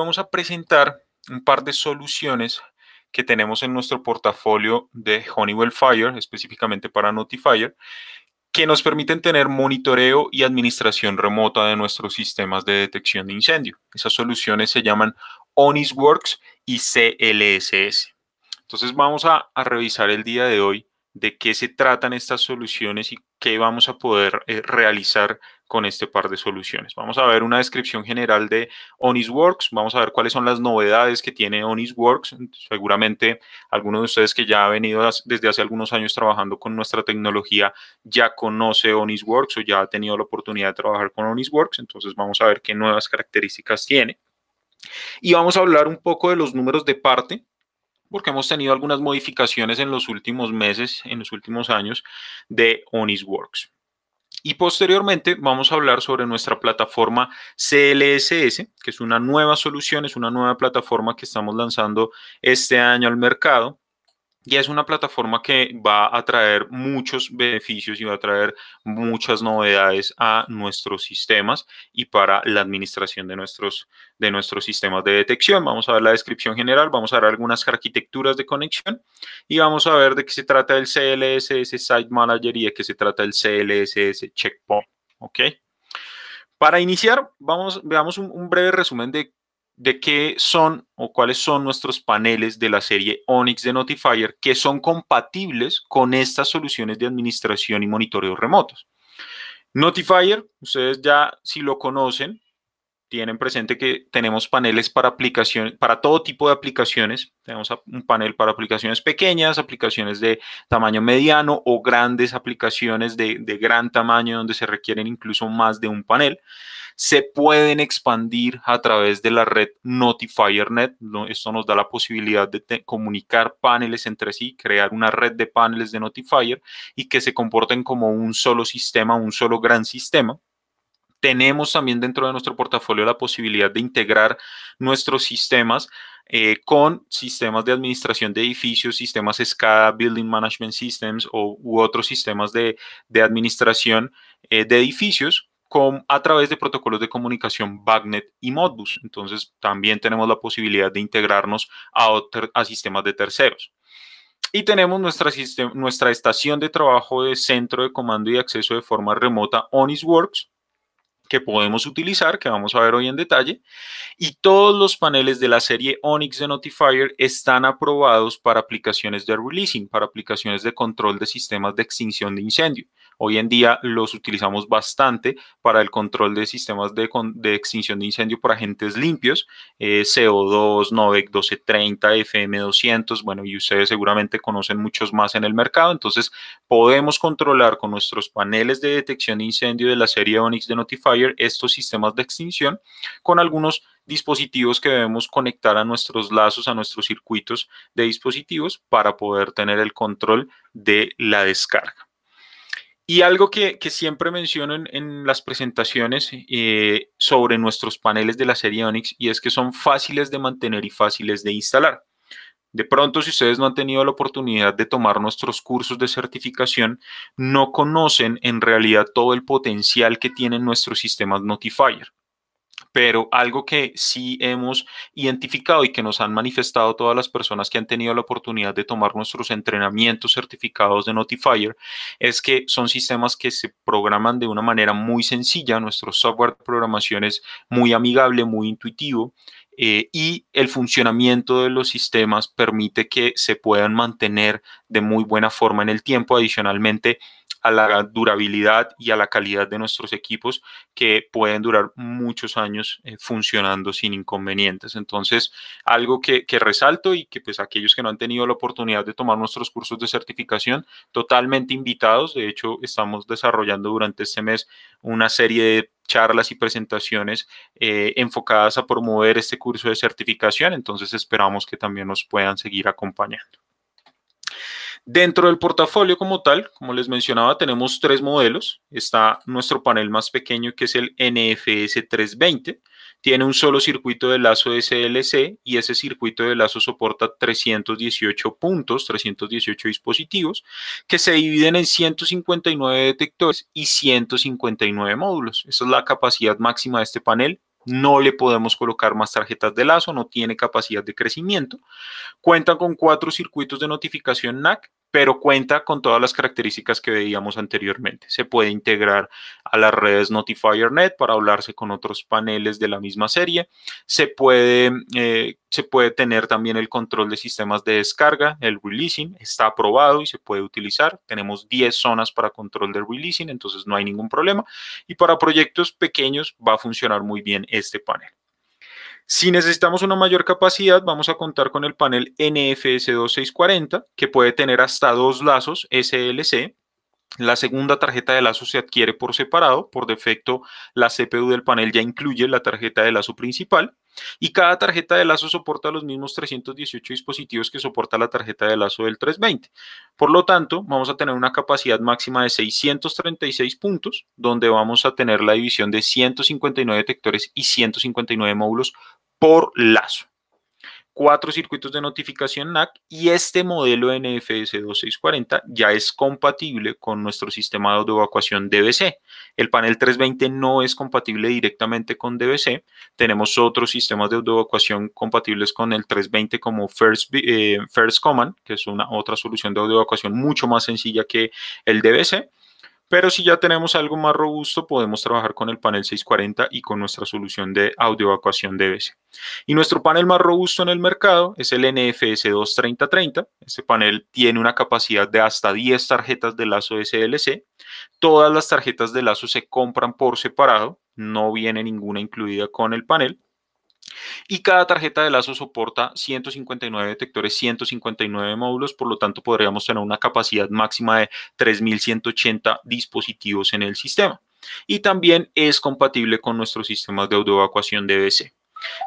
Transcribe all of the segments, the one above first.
vamos a presentar un par de soluciones que tenemos en nuestro portafolio de Honeywell Fire, específicamente para Notifier, que nos permiten tener monitoreo y administración remota de nuestros sistemas de detección de incendio. Esas soluciones se llaman ONISWorks y CLSS. Entonces vamos a, revisar el día de hoy de qué se tratan estas soluciones y qué vamos a poder eh, realizar con este par de soluciones. Vamos a ver una descripción general de OnisWorks, vamos a ver cuáles son las novedades que tiene OnisWorks. Seguramente algunos de ustedes que ya ha venido desde hace algunos años trabajando con nuestra tecnología ya conoce OnisWorks o ya ha tenido la oportunidad de trabajar con OnisWorks, entonces vamos a ver qué nuevas características tiene. Y vamos a hablar un poco de los números de parte, porque hemos tenido algunas modificaciones en los últimos meses, en los últimos años de OnisWorks. Y posteriormente vamos a hablar sobre nuestra plataforma CLSS, que es una nueva solución, es una nueva plataforma que estamos lanzando este año al mercado y es una plataforma que va a traer muchos beneficios y va a traer muchas novedades a nuestros sistemas y para la administración de nuestros, de nuestros sistemas de detección. Vamos a ver la descripción general, vamos a ver algunas arquitecturas de conexión y vamos a ver de qué se trata el CLSS Site Manager y de qué se trata el CLSS Checkpoint. ¿Ok? Para iniciar, vamos, veamos un breve resumen de de qué son o cuáles son nuestros paneles de la serie Onyx de Notifier que son compatibles con estas soluciones de administración y monitoreo remotos. Notifier, ustedes ya si lo conocen, tienen presente que tenemos paneles para aplicaciones, para todo tipo de aplicaciones. Tenemos un panel para aplicaciones pequeñas, aplicaciones de tamaño mediano o grandes aplicaciones de, de gran tamaño donde se requieren incluso más de un panel se pueden expandir a través de la red NotifierNet. Esto nos da la posibilidad de comunicar paneles entre sí, crear una red de paneles de Notifier y que se comporten como un solo sistema, un solo gran sistema. Tenemos también dentro de nuestro portafolio la posibilidad de integrar nuestros sistemas eh, con sistemas de administración de edificios, sistemas SCADA, Building Management Systems o, u otros sistemas de, administración eh, de edificios a través de protocolos de comunicación BACnet y Modbus. Entonces, también tenemos la posibilidad de integrarnos a, sistemas de terceros. Y tenemos nuestra, estación de trabajo de centro de comando y acceso de forma remota OnIsWorks, que podemos utilizar, que vamos a ver hoy en detalle. Y todos los paneles de la serie Onyx de Notifier están aprobados para aplicaciones de releasing, para aplicaciones de control de sistemas de extinción de incendio. Hoy en día los utilizamos bastante para el control de sistemas de, extinción de incendio por agentes limpios, eh, CO2, NOVEC 1230, FM200, bueno, y ustedes seguramente conocen muchos más en el mercado. Entonces, podemos controlar con nuestros paneles de detección de incendio de la serie Onyx de Notifier estos sistemas de extinción con algunos dispositivos que debemos conectar a nuestros lazos, a nuestros circuitos de dispositivos para poder tener el control de la descarga. Y algo que, siempre menciono en, las presentaciones eh, sobre nuestros paneles de la serie Onyx y es que son fáciles de mantener y fáciles de instalar. De pronto, si ustedes no han tenido la oportunidad de tomar nuestros cursos de certificación, no conocen en realidad todo el potencial que tienen nuestros sistemas Notifier pero algo que sí hemos identificado y que nos han manifestado todas las personas que han tenido la oportunidad de tomar nuestros entrenamientos certificados de Notifier es que son sistemas que se programan de una manera muy sencilla, nuestro software de programación es muy amigable, muy intuitivo. Eh, y el funcionamiento de los sistemas permite que se puedan mantener de muy buena forma en el tiempo. Adicionalmente, a la durabilidad y a la calidad de nuestros equipos que pueden durar muchos años eh, funcionando sin inconvenientes. Entonces, algo que, resalto y que pues aquellos que no han tenido la oportunidad de tomar nuestros cursos de certificación, totalmente invitados. De hecho, estamos desarrollando durante este mes una serie de charlas y presentaciones eh, enfocadas a promover este curso de certificación. Entonces, esperamos que también nos puedan seguir acompañando. Dentro del portafolio como tal, como les mencionaba, tenemos tres modelos. Está nuestro panel más pequeño que es el NFS 320. Tiene un solo circuito de lazo SLC y ese circuito de lazo soporta 318 puntos, 318 dispositivos, que se dividen en 159 detectores y 159 módulos. Esa es la capacidad máxima de este panel no le podemos colocar más tarjetas de lazo, no tiene capacidad de crecimiento. Cuenta con cuatro circuitos de notificación NAC pero cuenta con todas las características que veíamos anteriormente. Se puede integrar a las redes Notifier.net para hablarse con otros paneles de la misma serie. Se puede, eh, se puede tener también el control de sistemas de descarga, el releasing, está aprobado y se puede utilizar. Tenemos 10 zonas para control de releasing, entonces no hay ningún problema. Y para proyectos pequeños va a funcionar muy bien este panel. Si necesitamos una mayor capacidad, vamos a contar con el panel NFS2640, que puede tener hasta dos lazos SLC, la segunda tarjeta de lazo se adquiere por separado. Por defecto, la CPU del panel ya incluye la tarjeta de lazo principal. Y cada tarjeta de lazo soporta los mismos 318 dispositivos que soporta la tarjeta de lazo del 320. Por lo tanto, vamos a tener una capacidad máxima de 636 puntos, donde vamos a tener la división de 159 detectores y 159 módulos por lazo cuatro circuitos de notificación NAC y este modelo NFS 2640 ya es compatible con nuestro sistema de evacuación DBC. El panel 320 no es compatible directamente con DBC. Tenemos otros sistemas de evacuación compatibles con el 320 como eh, First, Command, que es una otra solución de evacuación mucho más sencilla que el DBC pero si ya tenemos algo más robusto, podemos trabajar con el panel 640 y con nuestra solución de audio evacuación DBC. Y nuestro panel más robusto en el mercado es el NFS 23030. Este panel tiene una capacidad de hasta 10 tarjetas de lazo SLC. Todas las tarjetas de lazo se compran por separado, no viene ninguna incluida con el panel y cada tarjeta de lazo soporta 159 detectores, 159 módulos, por lo tanto podríamos tener una capacidad máxima de 3.180 dispositivos en el sistema. Y también es compatible con nuestros sistemas de autoevacuación DBC.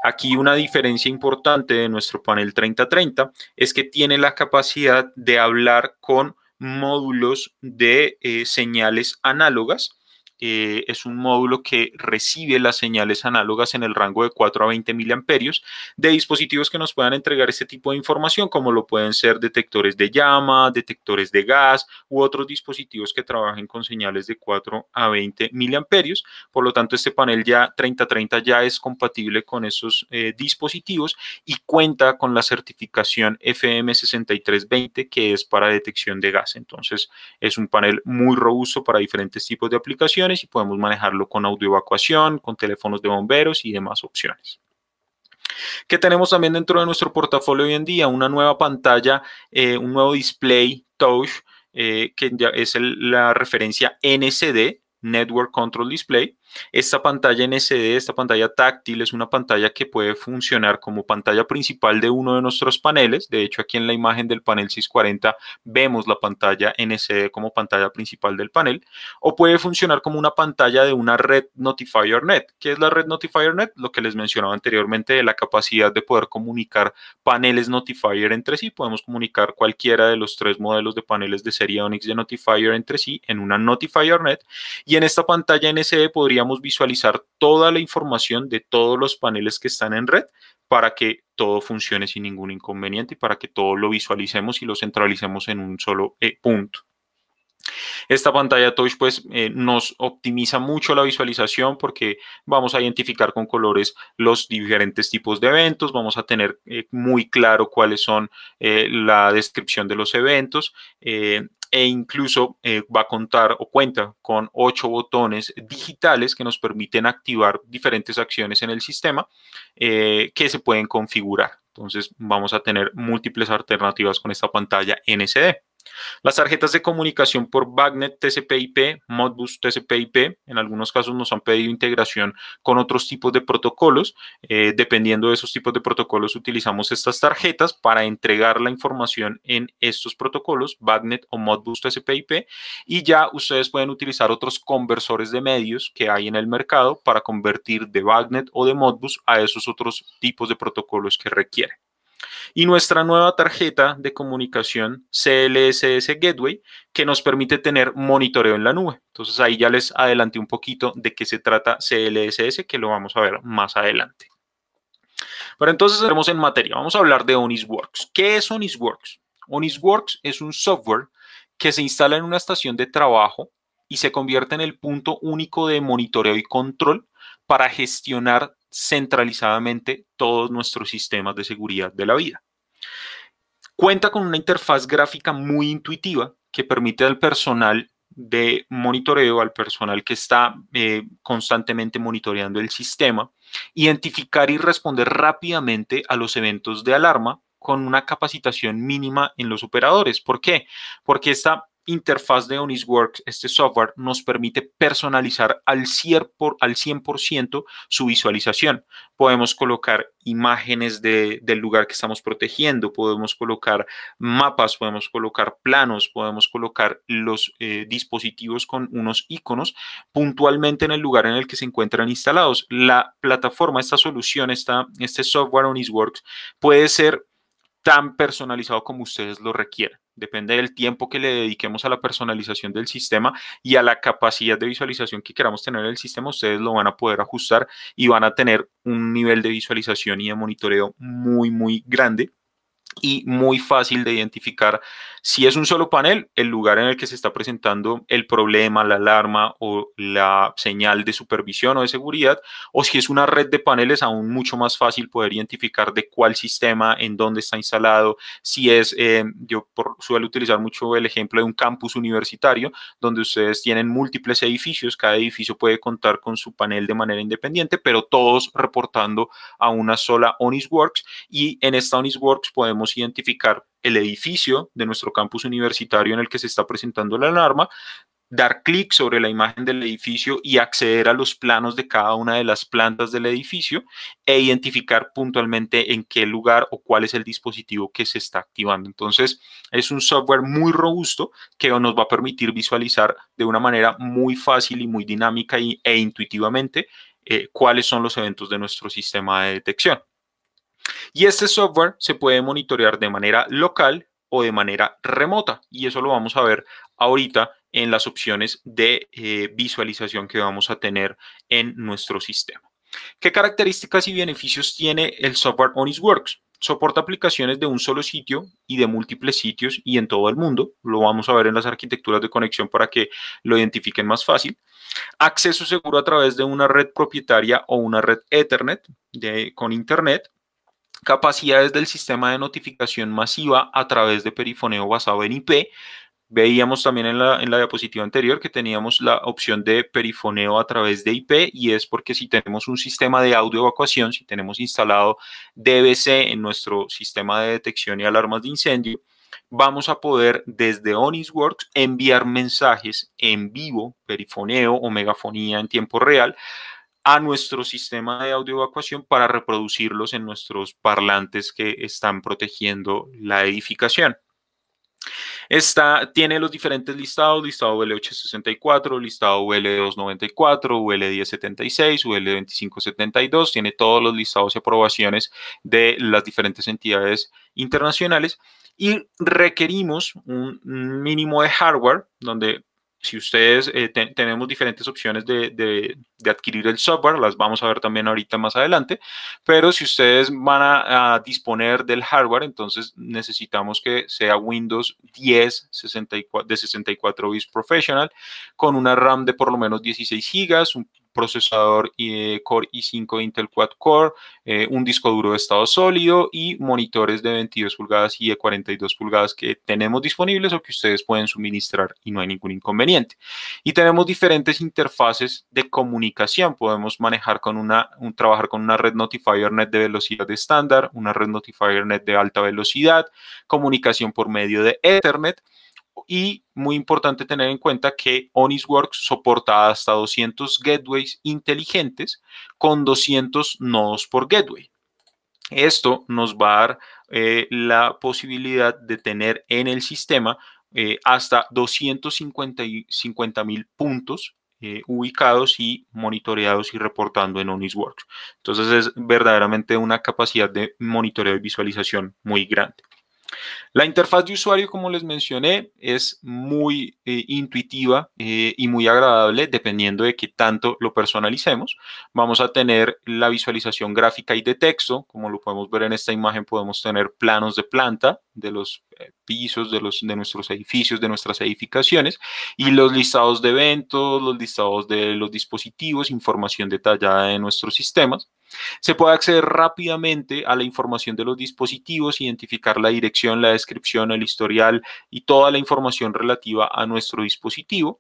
Aquí una diferencia importante de nuestro panel 3030 es que tiene la capacidad de hablar con módulos de eh, señales análogas eh, es un módulo que recibe las señales análogas en el rango de 4 a 20 miliamperios de dispositivos que nos puedan entregar este tipo de información, como lo pueden ser detectores de llama, detectores de gas u otros dispositivos que trabajen con señales de 4 a 20 miliamperios. Por lo tanto, este panel ya 3030 ya es compatible con esos eh, dispositivos y cuenta con la certificación FM6320 que es para detección de gas. Entonces, es un panel muy robusto para diferentes tipos de aplicaciones y podemos manejarlo con audioevacuación, con teléfonos de bomberos y demás opciones. ¿Qué tenemos también dentro de nuestro portafolio hoy en día? Una nueva pantalla, eh, un nuevo display touch, eh, que es la referencia NCD, Network Control Display, esta pantalla NCD, esta pantalla táctil, es una pantalla que puede funcionar como pantalla principal de uno de nuestros paneles. De hecho, aquí en la imagen del panel 640 vemos la pantalla NCD como pantalla principal del panel. O puede funcionar como una pantalla de una red NotifierNet. ¿Qué es la red NotifierNet? Lo que les mencionaba anteriormente de la capacidad de poder comunicar paneles Notifier entre sí. Podemos comunicar cualquiera de los tres modelos de paneles de serie Onyx de Notifier entre sí en una NotifierNet. Y en esta pantalla NCD podríamos visualizar toda la información de todos los paneles que están en red para que todo funcione sin ningún inconveniente y para que todo lo visualicemos y lo centralicemos en un solo eh, punto. Esta pantalla touch pues eh, nos optimiza mucho la visualización porque vamos a identificar con colores los diferentes tipos de eventos, vamos a tener eh, muy claro cuáles son la descripción de los eventos e incluso eh, va a contar o cuenta con ocho botones digitales que nos permiten activar diferentes acciones en el sistema eh, que se pueden configurar. Entonces vamos a tener múltiples alternativas con esta pantalla NCD. Las tarjetas de comunicación por Bagnet, tcp Modbus tcp en algunos casos nos han pedido integración con otros tipos de protocolos. Eh, dependiendo de esos tipos de protocolos, utilizamos estas tarjetas para entregar la información en estos protocolos, Bagnet o Modbus tcp y ya ustedes pueden utilizar otros conversores de medios que hay en el mercado para convertir de Bagnet o de Modbus a esos otros tipos de protocolos que requieren y nuestra nueva tarjeta de comunicación CLSS Gateway que nos permite tener monitoreo en la nube. Entonces ahí ya les adelanté un poquito de qué se trata CLSS que lo vamos a ver más adelante. Pero entonces entremos en materia. Vamos a hablar de Onisworks. ¿Qué es Onisworks? Onisworks es un software que se instala en una estación de trabajo y se convierte en el punto único de monitoreo y control para gestionar centralizadamente todos nuestros sistemas de seguridad de la vida. Cuenta con una interfaz gráfica muy intuitiva que permite al personal de monitoreo, al personal que está eh, constantemente monitoreando el sistema, identificar y responder rápidamente a los eventos de alarma con una capacitación mínima en los operadores. ¿Por qué? Porque esta interfaz de Onisworks, este software, nos permite personalizar al 100%, su visualización. Podemos colocar imágenes del lugar que estamos protegiendo, podemos colocar mapas, podemos colocar planos, podemos colocar los eh, dispositivos con unos iconos puntualmente en el lugar en el que se encuentran instalados. La plataforma, esta solución, esta, este software Onisworks puede ser tan personalizado como ustedes lo requieran. Depende del tiempo que le dediquemos a la personalización del sistema y a la capacidad de visualización que queramos tener en el sistema, ustedes lo van a poder ajustar y van a tener un nivel de visualización y de monitoreo muy, muy grande y muy fácil de identificar si es un solo panel, el lugar en el que se está presentando el problema, la alarma o la señal de supervisión o de seguridad, o si es una red de paneles, aún mucho más fácil poder identificar de cuál sistema, en dónde está instalado, si es, eh, yo suelo utilizar mucho el ejemplo de un campus universitario, donde ustedes tienen múltiples edificios, cada edificio puede contar con su panel de manera independiente, pero todos reportando a una sola Onisworks y en esta Onisworks podemos identificar el edificio de nuestro campus universitario en el que se está presentando la alarma, dar clic sobre la imagen del edificio y acceder a los planos de cada una de las plantas del edificio e identificar puntualmente en qué lugar o cuál es el dispositivo que se está activando. Entonces, es un software muy robusto que nos va a permitir visualizar de una manera muy fácil y muy dinámica e intuitivamente eh, cuáles son los eventos de nuestro sistema de detección. Y este software se puede monitorear de manera local o de manera remota. Y eso lo vamos a ver ahorita en las opciones de eh, visualización que vamos a tener en nuestro sistema. ¿Qué características y beneficios tiene el software Onisworks? Soporta aplicaciones de un solo sitio y de múltiples sitios y en todo el mundo. Lo vamos a ver en las arquitecturas de conexión para que lo identifiquen más fácil. Acceso seguro a través de una red propietaria o una red Ethernet con Internet capacidades del sistema de notificación masiva a través de perifoneo basado en IP. Veíamos también en la, en la, diapositiva anterior que teníamos la opción de perifoneo a través de IP y es porque si tenemos un sistema de audio evacuación, si tenemos instalado DBC en nuestro sistema de detección y alarmas de incendio, vamos a poder desde Onisworks enviar mensajes en vivo, perifoneo o megafonía en tiempo real a nuestro sistema de audio evacuación para reproducirlos en nuestros parlantes que están protegiendo la edificación. Esta tiene los diferentes listados, listado UL864, listado UL294, UL1076, UL2572, tiene todos los listados y aprobaciones de las diferentes entidades internacionales y requerimos un mínimo de hardware donde si ustedes eh, tenemos diferentes opciones de, adquirir el software, las vamos a ver también ahorita más adelante, pero si ustedes van a, disponer del hardware, entonces necesitamos que sea Windows 10 64, de 64 bits Professional con una RAM de por lo menos 16 GB, procesador eh, Core i5 Intel Quad Core, eh, un disco duro de estado sólido y monitores de 22 pulgadas y de 42 pulgadas que tenemos disponibles o que ustedes pueden suministrar y no hay ningún inconveniente. Y tenemos diferentes interfaces de comunicación. Podemos manejar con una, trabajar con una red Notifier Net de velocidad estándar, una red Notifier Net de alta velocidad, comunicación por medio de Ethernet y muy importante tener en cuenta que Onisworks soporta hasta 200 gateways inteligentes con 200 nodos por gateway. Esto nos va a dar eh, la posibilidad de tener en el sistema eh, hasta 250 mil puntos eh, ubicados y monitoreados y reportando en Onisworks. Entonces es verdaderamente una capacidad de monitoreo y visualización muy grande. La interfaz de usuario, como les mencioné, es muy eh, intuitiva eh, y muy agradable dependiendo de qué tanto lo personalicemos. Vamos a tener la visualización gráfica y de texto. Como lo podemos ver en esta imagen, podemos tener planos de planta de los eh, pisos, de, de nuestros edificios, de nuestras edificaciones y los listados de eventos, los listados de los dispositivos, información detallada de nuestros sistemas. Se puede acceder rápidamente a la información de los dispositivos, identificar la dirección, la descripción, el historial y toda la información relativa a nuestro dispositivo.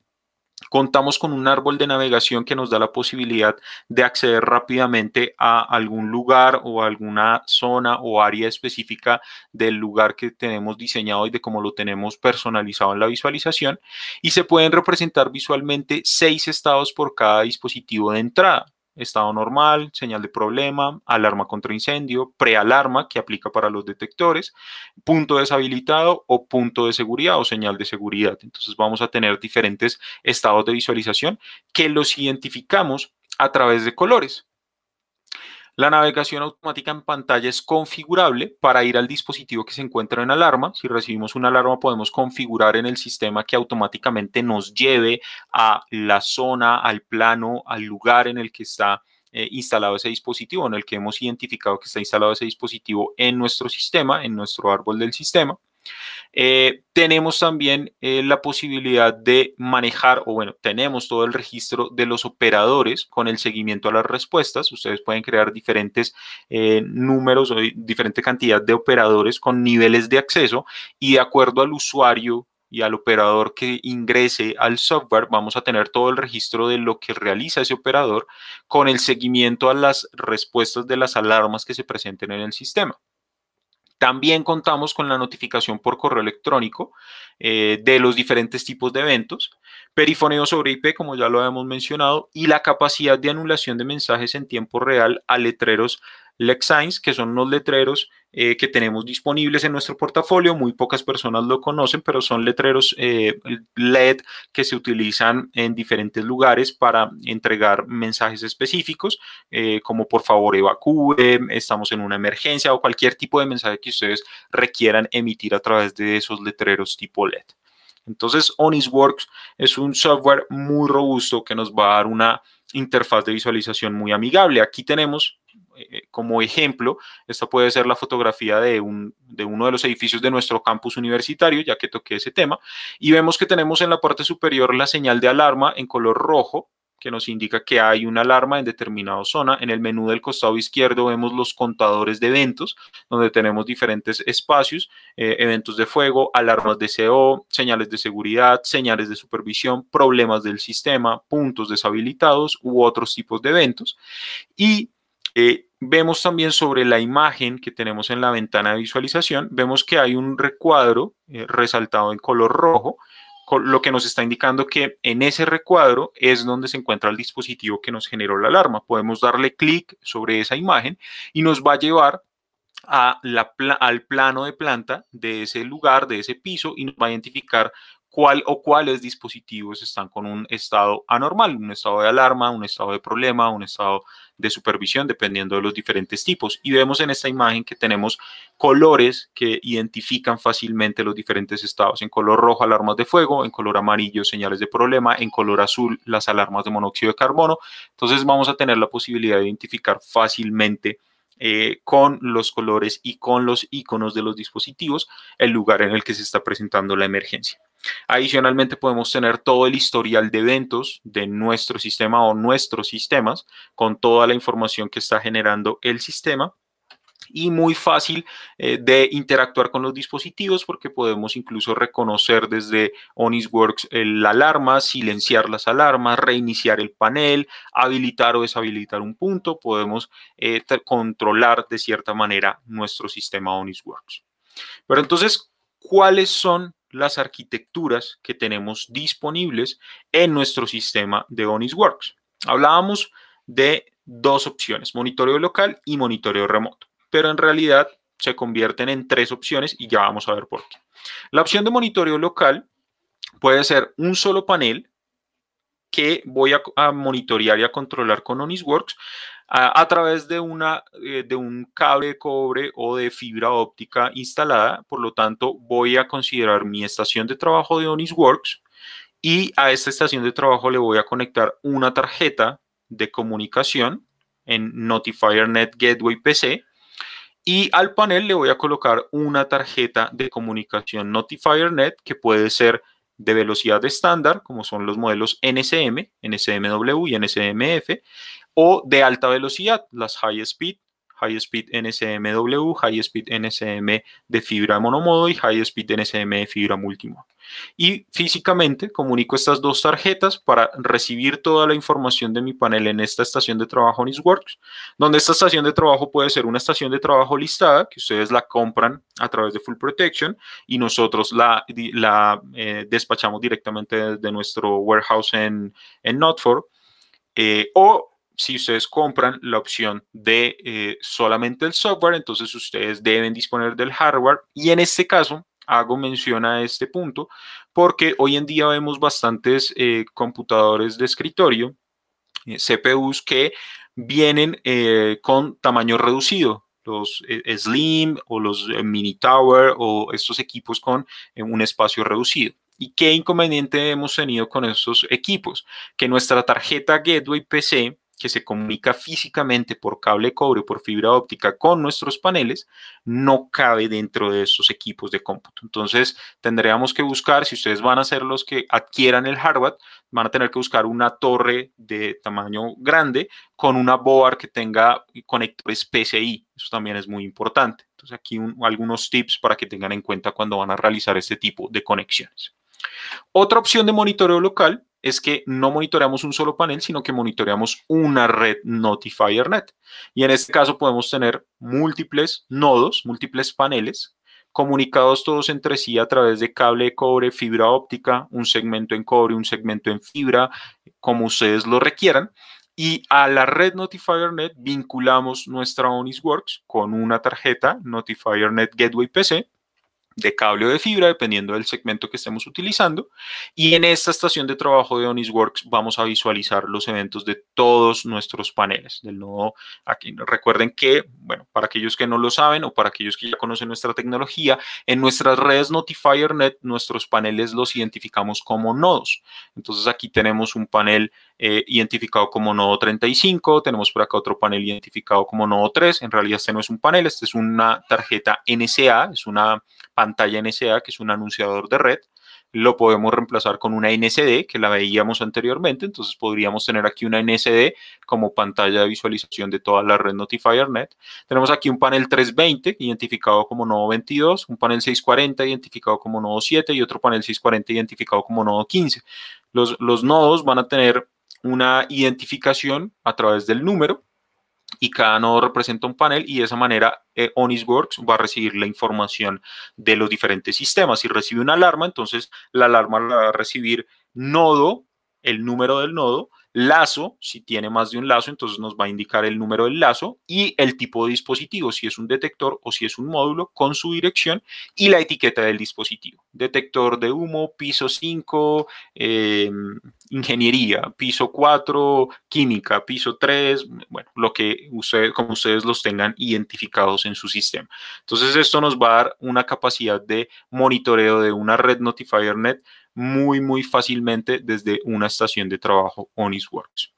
Contamos con un árbol de navegación que nos da la posibilidad de acceder rápidamente a algún lugar o alguna zona o área específica del lugar que tenemos diseñado y de cómo lo tenemos personalizado en la visualización. Y se pueden representar visualmente seis estados por cada dispositivo de entrada estado normal, señal de problema, alarma contra incendio, prealarma que aplica para los detectores, punto deshabilitado o punto de seguridad o señal de seguridad. Entonces vamos a tener diferentes estados de visualización que los identificamos a través de colores. La navegación automática en pantalla es configurable para ir al dispositivo que se encuentra en alarma. Si recibimos una alarma podemos configurar en el sistema que automáticamente nos lleve a la zona, al plano, al lugar en el que está eh, instalado ese dispositivo, en el que hemos identificado que está instalado ese dispositivo en nuestro sistema, en nuestro árbol del sistema. Eh, tenemos también eh, la posibilidad de manejar, o bueno, tenemos todo el registro de los operadores con el seguimiento a las respuestas. Ustedes pueden crear diferentes eh, números o diferente cantidad de operadores con niveles de acceso y de acuerdo al usuario y al operador que ingrese al software, vamos a tener todo el registro de lo que realiza ese operador con el seguimiento a las respuestas de las alarmas que se presenten en el sistema. También contamos con la notificación por correo electrónico eh, de los diferentes tipos de eventos perifoneo sobre IP, como ya lo habíamos mencionado, y la capacidad de anulación de mensajes en tiempo real a letreros LexSigns, que son los letreros eh, que tenemos disponibles en nuestro portafolio. Muy pocas personas lo conocen, pero son letreros eh, LED que se utilizan en diferentes lugares para entregar mensajes específicos, eh, como por favor evacúe, estamos en una emergencia o cualquier tipo de mensaje que ustedes requieran emitir a través de esos letreros tipo LED. Entonces, Onisworks es un software muy robusto que nos va a dar una interfaz de visualización muy amigable. Aquí tenemos eh, como ejemplo, esta puede ser la fotografía de, de uno de los edificios de nuestro campus universitario, ya que toqué ese tema, y vemos que tenemos en la parte superior la señal de alarma en color rojo, que nos indica que hay una alarma en determinada zona. En el menú del costado izquierdo vemos los contadores de eventos, donde tenemos diferentes espacios, eh, eventos de fuego, alarmas de CO, e señales de seguridad, señales de supervisión, problemas del sistema, puntos deshabilitados u otros tipos de eventos. Y eh, vemos también sobre la imagen que tenemos en la ventana de visualización, vemos que hay un recuadro eh, resaltado en color rojo lo que nos está indicando que en ese recuadro es donde se encuentra el dispositivo que nos generó la alarma. Podemos darle clic sobre esa imagen y nos va a llevar al plano de planta de ese lugar, de ese piso, y nos va a identificar cuál o cuáles dispositivos están con un estado anormal, un estado de alarma, un estado de problema, un estado de supervisión dependiendo de los diferentes tipos. Y vemos en esta imagen que tenemos colores que identifican fácilmente los diferentes estados. En color rojo, alarmas de fuego, en color amarillo, señales de problema, en color azul, las alarmas de monóxido de carbono. Entonces vamos a tener la posibilidad de identificar fácilmente eh, con los colores y con los iconos de los dispositivos el lugar en el que se está presentando la emergencia. Adicionalmente podemos tener todo el historial de eventos de nuestro sistema o nuestros sistemas con toda la información que está generando el sistema y muy fácil eh, de interactuar con los dispositivos porque podemos incluso reconocer desde Onisworks eh, la alarma, silenciar las alarmas, reiniciar el panel, habilitar o deshabilitar un punto, podemos eh, controlar de cierta manera nuestro sistema Onisworks. Pero entonces, ¿cuáles son las arquitecturas que tenemos disponibles en nuestro sistema de Onisworks? Hablábamos de dos opciones, monitoreo local y monitoreo remoto pero en realidad se convierten en tres opciones y ya vamos a ver por qué. La opción de monitoreo local puede ser un solo panel que voy a, monitorear y a controlar con Onisworks a, a través de, una, eh, de un cable de cobre o de fibra óptica instalada. Por lo tanto, voy a considerar mi estación de trabajo de Onisworks y a esta estación de trabajo le voy a conectar una tarjeta de comunicación en Notifier Net Gateway PC y al panel le voy a colocar una tarjeta de comunicación NotifierNet que puede ser de velocidad estándar, como son los modelos NSM, NSMW y NSMF, o de alta velocidad, las High Speed High Speed NSMW, High Speed NSM de fibra monomodo y High Speed NSM de fibra multimodo. Y físicamente comunico estas dos tarjetas para recibir toda la información de mi panel en esta estación de trabajo Nisworks, donde esta estación de trabajo puede ser una estación de trabajo listada, que ustedes la compran a través de Full Protection y nosotros la, eh, despachamos directamente desde nuestro warehouse en, en Notford. Eh, o si ustedes compran la opción de eh, solamente el software, entonces ustedes deben disponer del hardware. Y en este caso, hago mención a este punto, porque hoy en día vemos bastantes eh, computadores de escritorio, eh, CPUs que vienen con tamaño reducido los Slim o los Mini Tower o estos equipos con un espacio reducido. ¿Y qué inconveniente hemos tenido con estos equipos? Que nuestra tarjeta Gateway PC que se comunica físicamente por cable cobre o por fibra óptica con nuestros paneles no cabe dentro de estos equipos de cómputo. Entonces, tendríamos que buscar, si ustedes van a ser los que adquieran el hardware, van a tener que buscar una torre de tamaño grande con una boar que tenga conectores PCI. Eso también es muy importante. Entonces, aquí algunos tips para que tengan en cuenta cuando van a realizar este tipo de conexiones. Otra opción de monitoreo local es que no monitoreamos un solo panel, sino que monitoreamos una red Notifier Y en este caso podemos tener múltiples nodos, múltiples paneles, comunicados todos entre sí a través de cable de cobre, fibra óptica, un segmento en cobre, un segmento en fibra, como ustedes lo requieran. Y a la red NotifierNet vinculamos nuestra ONISWorks con una tarjeta NotifierNet Gateway PC de cable o de fibra, dependiendo del segmento que estemos utilizando. Y en esta estación de trabajo de Onisworks vamos a visualizar los eventos de todos nuestros paneles del nodo. Aquí recuerden que, bueno, para aquellos que no lo saben o para aquellos que ya conocen nuestra tecnología, en nuestras redes Notifier.net nuestros paneles los identificamos como nodos. Entonces aquí tenemos un panel eh, identificado como nodo 35, tenemos por acá otro panel identificado como nodo 3, en realidad este no es un panel, este es una tarjeta NSA, es una pantalla NSA que es un anunciador de red, lo podemos reemplazar con una NSD que la veíamos anteriormente, entonces podríamos tener aquí una NSD como pantalla de visualización de toda la red NotifierNet. Tenemos aquí un panel 320 identificado como nodo 22, un panel 640 identificado como nodo 7 y otro panel 640 identificado como nodo 15. Los, los nodos van a tener una identificación a través del número y cada nodo representa un panel y de esa manera eh, Onisworks va a recibir la información de los diferentes sistemas. Si recibe una alarma, entonces la alarma la va a recibir nodo, el número del nodo, lazo, si tiene más de un lazo, entonces nos va a indicar el número del lazo y el tipo de dispositivo, si es un detector o si es un módulo con su dirección y la etiqueta del dispositivo. Detector de humo, piso 5, em, ingeniería, piso 4, química, piso 3, bueno, lo que ustedes, como ustedes los tengan identificados en su sistema. Entonces esto nos va a dar una capacidad de monitoreo de una red NotifierNet muy, muy fácilmente desde una estación de trabajo Onisworks.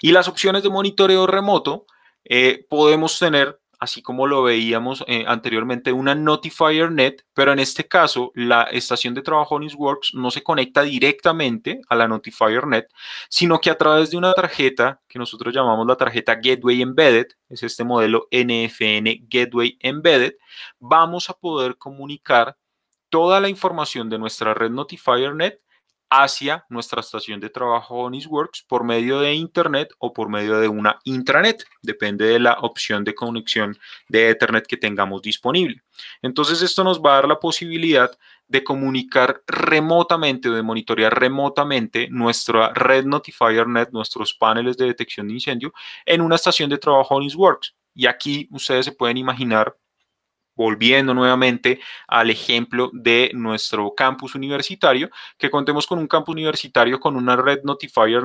Y las opciones de monitoreo remoto, eh, podemos tener, así como lo veíamos eh, anteriormente, una Notifier Net, pero en este caso la estación de trabajo Onisworks no se conecta directamente a la Notifier Net, sino que a través de una tarjeta que nosotros llamamos la tarjeta Gateway Embedded, es este modelo NFN Gateway Embedded, vamos a poder comunicar toda la información de nuestra red NotifierNet hacia nuestra estación de trabajo Onisworks por medio de Internet o por medio de una intranet, depende de la opción de conexión de Ethernet que tengamos disponible. Entonces esto nos va a dar la posibilidad de comunicar remotamente o de monitorear remotamente nuestra red NotifierNet, nuestros paneles de detección de incendio en una estación de trabajo Onisworks. Y aquí ustedes se pueden imaginar volviendo nuevamente al ejemplo de nuestro campus universitario, que contemos con un campus universitario con una red Notifier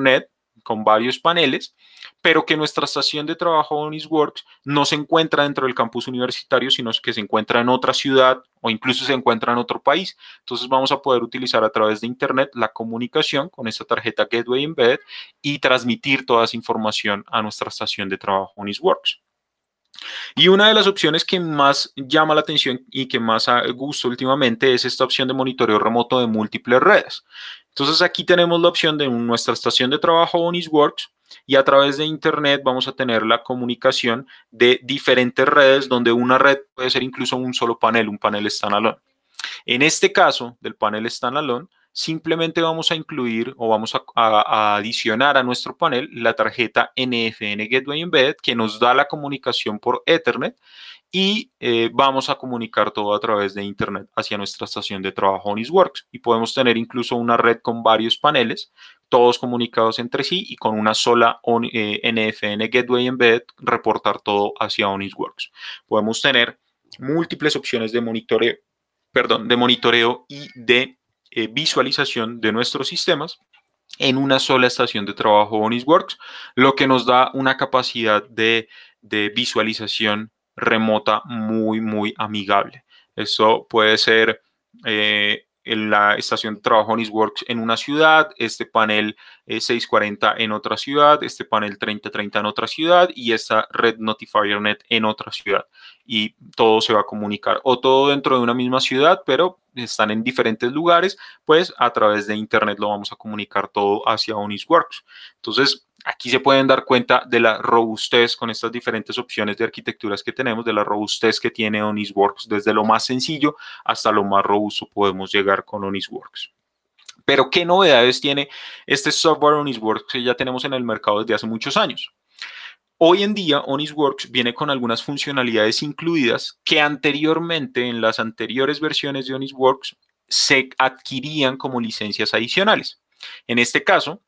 con varios paneles, pero que nuestra estación de trabajo Onisworks no se encuentra dentro del campus universitario, sino que se encuentra en otra ciudad o incluso se encuentra en otro país. Entonces vamos a poder utilizar a través de Internet la comunicación con esta tarjeta Gateway Embed y transmitir toda esa información a nuestra estación de trabajo Onisworks. Y una de las opciones que más llama la atención y que más gusto últimamente es esta opción de monitoreo remoto de múltiples redes. Entonces aquí tenemos la opción de nuestra estación de trabajo Onisworks y a través de Internet vamos a tener la comunicación de diferentes redes donde una red puede ser incluso un solo panel, un panel standalone. En este caso del panel standalone, simplemente vamos a incluir o vamos a, adicionar a nuestro panel la tarjeta NFN Gateway Embed que nos da la comunicación por Ethernet y eh, vamos a comunicar todo a través de Internet hacia nuestra estación de trabajo Onisworks. Y podemos tener incluso una red con varios paneles, todos comunicados entre sí y con una sola NFN eh, Gateway Embed reportar todo hacia Onisworks. Podemos tener múltiples opciones de monitoreo, perdón, de monitoreo y de eh, visualización de nuestros sistemas en una sola estación de trabajo Onisworks, lo que nos da una capacidad de, visualización remota muy, muy amigable. Esto puede ser eh, en la estación trabajo Onisworks en una ciudad, este panel 640 eh, en otra ciudad, este panel 3030 en otra ciudad y esta red NotifierNet en otra ciudad. Y todo se va a comunicar o todo dentro de una misma ciudad, pero están en diferentes lugares, pues a través de Internet lo vamos a comunicar todo hacia Onisworks. Entonces, aquí se pueden dar cuenta de la robustez con estas diferentes opciones de arquitecturas que tenemos, de la robustez que tiene Onisworks. Desde lo más sencillo hasta lo más robusto podemos llegar con Onisworks. Pero, ¿qué novedades tiene este software Onisworks que ya tenemos en el mercado desde hace muchos años? Hoy en día, Onisworks viene con algunas funcionalidades incluidas que anteriormente, en las anteriores versiones de Onisworks, se adquirían como licencias adicionales. En este caso,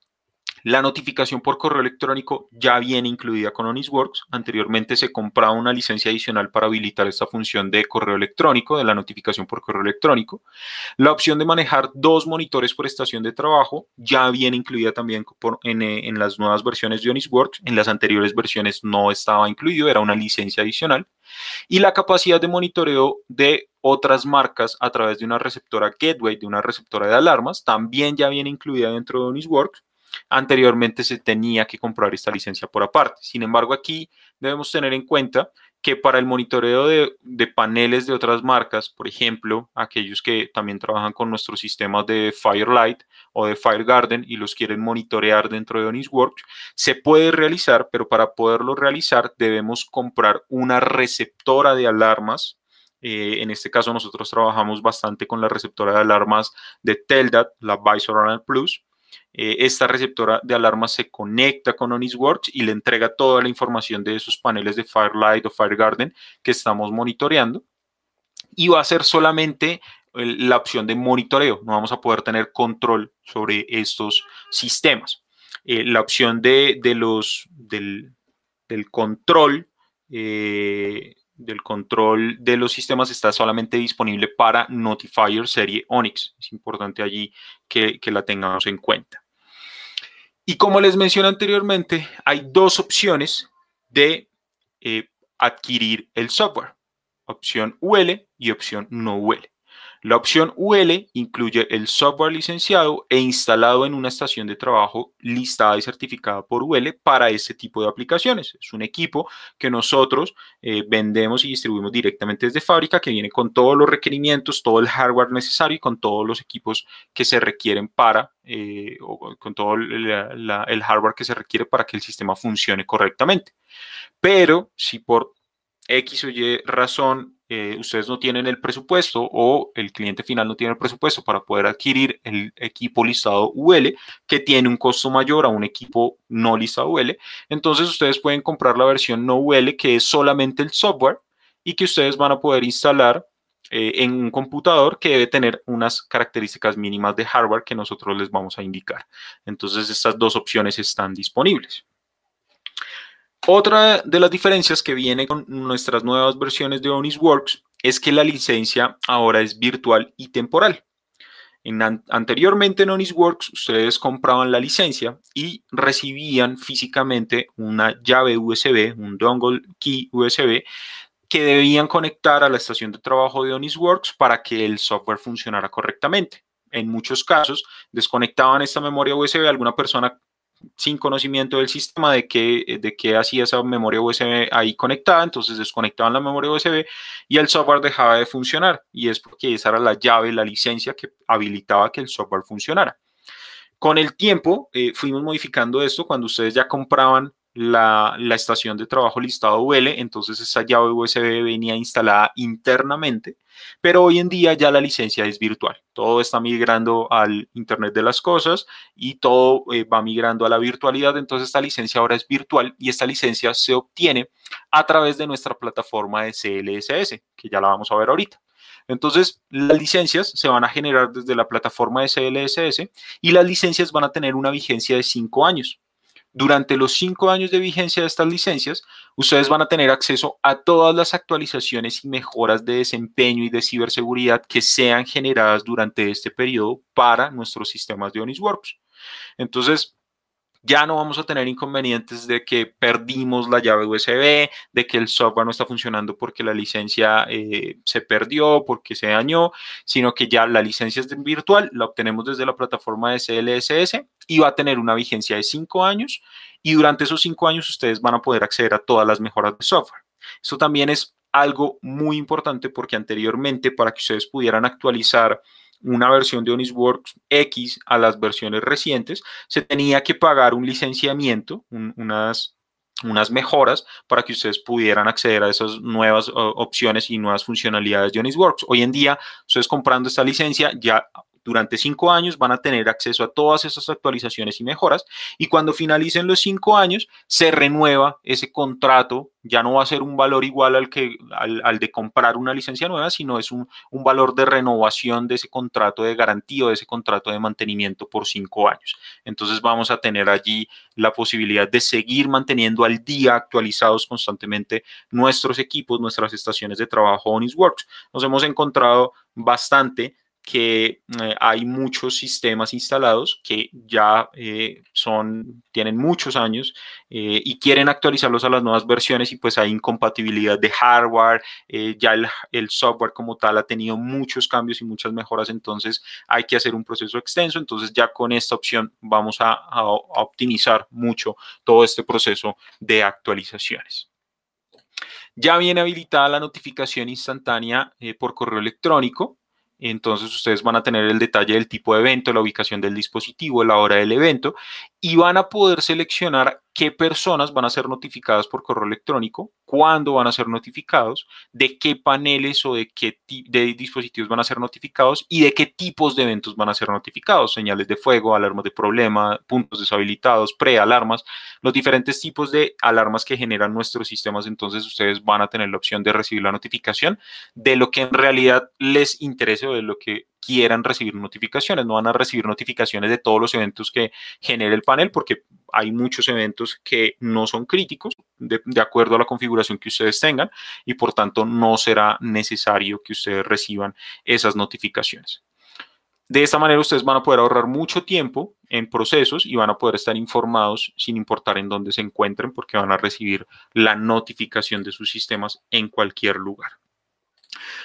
la notificación por correo electrónico ya viene incluida con Onisworks. Anteriormente se compraba una licencia adicional para habilitar esta función de correo electrónico, de la notificación por correo electrónico. La opción de manejar dos monitores por estación de trabajo ya viene incluida también eh, en, las nuevas versiones de Onisworks. En las anteriores versiones no estaba incluido, era una licencia adicional y la capacidad de monitoreo de otras marcas a través de una receptora gateway, de una receptora de alarmas, también ya viene incluida dentro de Onisworks. Anteriormente se tenía que comprar esta licencia por aparte. Sin embargo, aquí debemos tener en cuenta que para el monitoreo de, paneles de otras marcas, por ejemplo, aquellos que también trabajan con nuestros sistemas de Firelight o de FireGarden y los quieren monitorear dentro de Onisworks, se puede realizar, pero para poderlo realizar debemos comprar una receptora de alarmas. Eh, en este caso nosotros trabajamos bastante con la receptora de alarmas de Teldat, la vice Plus, eh, esta receptora de alarma se conecta con Onisworks y le entrega toda la información de esos paneles de Firelight o FireGarden que estamos monitoreando. Y va a ser solamente la opción de monitoreo, no vamos a poder tener control sobre estos sistemas. Eh, la opción de, los, del, control eh, del control de los sistemas está solamente disponible para Notifier serie Onyx. Es importante allí que, la tengamos en cuenta. Y como les mencioné anteriormente, hay dos opciones de eh, adquirir el software, opción UL y opción no UL. La opción UL incluye el software licenciado e instalado en una estación de trabajo listada y certificada por UL para este tipo de aplicaciones. Es un equipo que nosotros eh, vendemos y distribuimos directamente desde fábrica, que viene con todos los requerimientos, todo el hardware necesario y con todos los equipos que se requieren para, eh, o con todo el hardware que se requiere para que el sistema funcione correctamente. Pero si por X o Y razón eh, ustedes no tienen el presupuesto o el cliente final no tiene el presupuesto para poder adquirir el equipo listado UL, que tiene un costo mayor a un equipo no listado UL, entonces ustedes pueden comprar la versión no UL, que es solamente el software y que ustedes van a poder instalar eh, en un computador que debe tener unas características mínimas de hardware que nosotros les vamos a indicar. Entonces, estas dos opciones están disponibles. Otra de las diferencias que viene con nuestras nuevas versiones de Onisworks es que la licencia ahora es virtual y temporal. anteriormente en Onisworks ustedes compraban la licencia y recibían físicamente una llave USB, un dongle key USB, que debían conectar a la estación de trabajo de Onisworks para que el software funcionara correctamente. En muchos casos desconectaban esta memoria USB, alguna persona sin conocimiento del sistema de qué, eh, de qué hacía esa memoria USB ahí conectada, entonces desconectaban la memoria USB y el software dejaba de funcionar y es porque esa era la llave, la licencia que habilitaba que el software funcionara. Con el tiempo eh, fuimos modificando esto cuando ustedes ya compraban la, estación de trabajo listado VL, entonces esa llave USB venía instalada internamente, pero hoy en día ya la licencia es virtual. Todo está migrando al Internet de las Cosas y todo eh, va migrando a la virtualidad, entonces esta licencia ahora es virtual y esta licencia se obtiene a través de nuestra plataforma de CLSS, que ya la vamos a ver ahorita. Entonces, las licencias se van a generar desde la plataforma de CLSS y las licencias van a tener una vigencia de cinco años. Durante los cinco años de vigencia de estas licencias, ustedes van a tener acceso a todas las actualizaciones y mejoras de desempeño y de ciberseguridad que sean generadas durante este periodo para nuestros sistemas de ONISWorks. Entonces, ya no vamos a tener inconvenientes de que perdimos la llave USB, de que el software no está funcionando porque la licencia eh, se perdió, porque se dañó, sino que ya la licencia es virtual, la obtenemos desde la plataforma de CLSS y va a tener una vigencia de cinco años y durante esos cinco años ustedes van a poder acceder a todas las mejoras de software. Esto también es algo muy importante porque anteriormente para que ustedes pudieran actualizar una versión de Onisworks X a las versiones recientes, se tenía que pagar un licenciamiento, unas, unas mejoras para que ustedes pudieran acceder a esas nuevas opciones y nuevas funcionalidades de Onisworks. Hoy en día, ustedes comprando esta licencia ya durante cinco años van a tener acceso a todas esas actualizaciones y mejoras y cuando finalicen los cinco años se renueva ese contrato, ya no va a ser un valor igual al, que, al, de comprar una licencia nueva, sino es un, valor de renovación de ese contrato de garantía o de ese contrato de mantenimiento por cinco años. Entonces vamos a tener allí la posibilidad de seguir manteniendo al día actualizados constantemente nuestros equipos, nuestras estaciones de trabajo Onisworks. Nos hemos encontrado bastante que eh, hay muchos sistemas instalados que ya eh, son, tienen muchos años eh, y quieren actualizarlos a las nuevas versiones y pues hay incompatibilidad de hardware, ya el, software como tal ha tenido muchos cambios y muchas mejoras, entonces hay que hacer un proceso extenso, entonces ya con esta opción vamos a optimizar mucho todo este proceso de actualizaciones. Ya viene habilitada la notificación instantánea por correo electrónico entonces ustedes van a tener el detalle del tipo de evento, la ubicación del dispositivo, la hora del evento y van a poder seleccionar qué personas van a ser notificadas por correo electrónico, cuándo van a ser notificados, de qué paneles o de qué de dispositivos van a ser notificados y de qué tipos de eventos van a ser notificados, señales de fuego, alarmas de problema, puntos deshabilitados, prealarmas, los diferentes tipos de alarmas que generan nuestros sistemas, entonces ustedes van a tener la opción de recibir la notificación de lo que en realidad les interese o de lo que quieran recibir notificaciones, no van a recibir notificaciones de todos los eventos que genere el panel porque hay muchos eventos que no son críticos de, de acuerdo a la configuración que ustedes tengan y por tanto no será necesario que ustedes reciban esas notificaciones. De esta manera ustedes van a poder ahorrar mucho tiempo en procesos y van a poder estar informados sin importar en dónde se encuentren porque van a recibir la notificación de sus sistemas en cualquier lugar.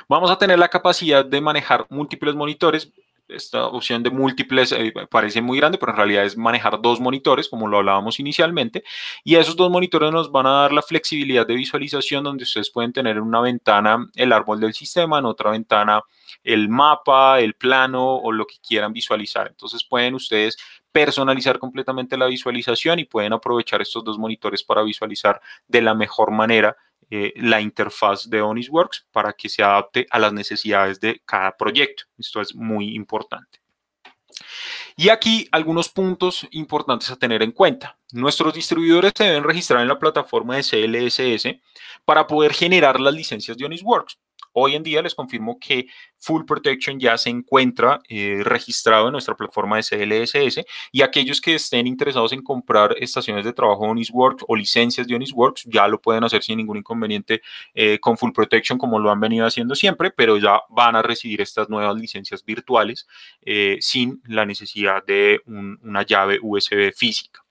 Vamos a tener la capacidad de manejar múltiples monitores. Esta opción de múltiples eh, parece muy grande, pero en realidad es manejar dos monitores, como lo hablábamos inicialmente, y esos dos monitores nos van a dar la flexibilidad de visualización donde ustedes pueden tener en una ventana el árbol del sistema, en otra ventana el mapa, el plano o lo que quieran visualizar. Entonces pueden ustedes personalizar completamente la visualización y pueden aprovechar estos dos monitores para visualizar de la mejor manera eh, la interfaz de Onisworks para que se adapte a las necesidades de cada proyecto. Esto es muy importante. Y aquí algunos puntos importantes a tener en cuenta. Nuestros distribuidores se deben registrar en la plataforma de CLSS para poder generar las licencias de Onisworks. Hoy en día les confirmo que Full Protection ya se encuentra eh, registrado en nuestra plataforma de CLSS y aquellos que estén interesados en comprar estaciones de trabajo Onisworks o licencias de Onisworks ya lo pueden hacer sin ningún inconveniente eh, con Full Protection como lo han venido haciendo siempre, pero ya van a recibir estas nuevas licencias virtuales eh, sin la necesidad de una llave USB física.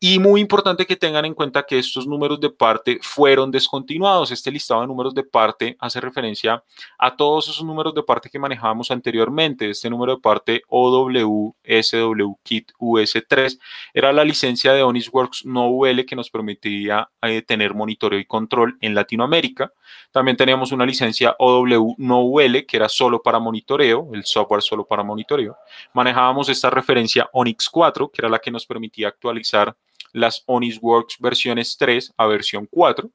Y muy importante que tengan en cuenta que estos números de parte fueron descontinuados. Este listado de números de parte hace referencia a todos esos números de parte que manejábamos anteriormente. Este número de parte owswkitus US3 era la licencia de Onisworks no que nos permitía eh, tener monitoreo y control en Latinoamérica. También teníamos una licencia OW no que era solo para monitoreo, el software solo para monitoreo. Manejábamos esta referencia Onix 4 que era la que nos permitía actualizar las Onisworks versiones 3 a versión 4.